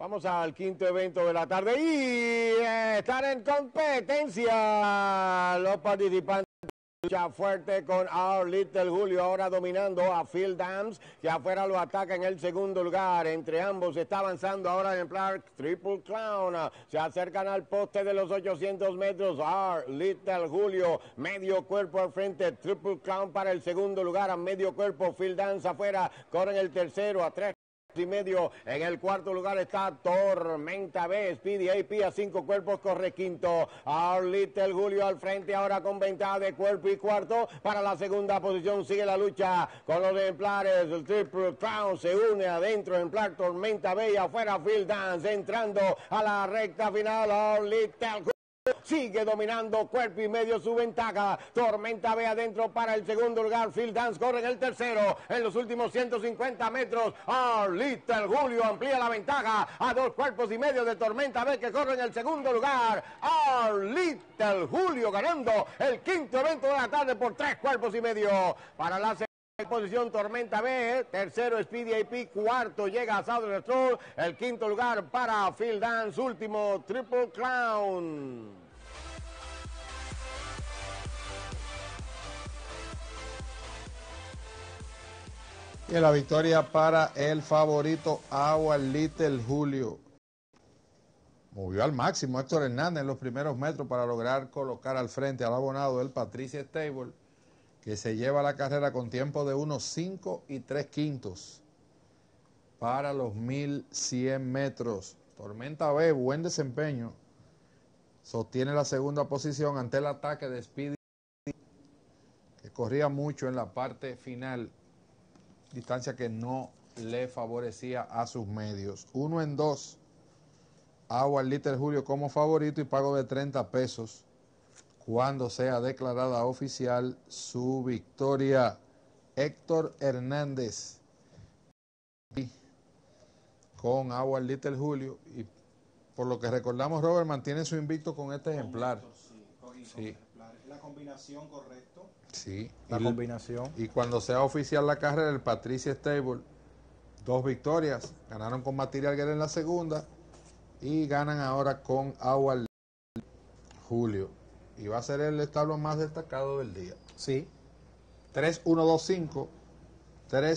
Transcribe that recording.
Vamos al quinto evento de la tarde y eh, están en competencia los participantes. Lucha fuerte con Our Little Julio, ahora dominando a Phil Dance, que afuera lo ataca en el segundo lugar. Entre ambos está avanzando ahora en el Triple Clown. Se acercan al poste de los 800 metros. Our Little Julio, medio cuerpo al frente. Triple Clown para el segundo lugar. A medio cuerpo, Phil Dance afuera. Corren el tercero a tres y medio. En el cuarto lugar está Tormenta B, Speedy AP a cinco cuerpos, corre quinto. a Little Julio al frente, ahora con ventaja de cuerpo y cuarto. Para la segunda posición sigue la lucha con los ejemplares. El Triple Crown se une adentro, en plan Tormenta B y afuera Field Dance entrando a la recta final. Our Little sigue dominando cuerpo y medio su ventaja. Tormenta B adentro para el segundo lugar. Phil Dance corre en el tercero. En los últimos 150 metros, Arlita Little Julio amplía la ventaja a dos cuerpos y medio de Tormenta B que corre en el segundo lugar. Arlita Little Julio ganando el quinto evento de la tarde por tres cuerpos y medio. Para la segunda Posición Tormenta B, tercero Speedy AP, cuarto llega a Southern Stroll, el quinto lugar para Phil Dance, último Triple Crown. Y la victoria para el favorito Agua Little Julio. Movió al máximo Héctor Hernández en los primeros metros para lograr colocar al frente al abonado el Patricia Stable, que se lleva la carrera con tiempo de unos 5 y 3 quintos para los 1100 metros. Tormenta B, buen desempeño. Sostiene la segunda posición ante el ataque de Speedy, que corría mucho en la parte final distancia que no le favorecía a sus medios. Uno en dos. Agua al Julio como favorito y pago de 30 pesos cuando sea declarada oficial su victoria. Héctor Hernández con agua al Julio y por lo que recordamos Robert mantiene su invicto con este ejemplar. La, combinación correcto. Sí. La y combinación. Y cuando sea oficial la carrera, el Patricia Stable, dos victorias. Ganaron con Material Guerra en la segunda y ganan ahora con Agua Julio. Y va a ser el establo más destacado del día. Sí. 3-1-2-5. 3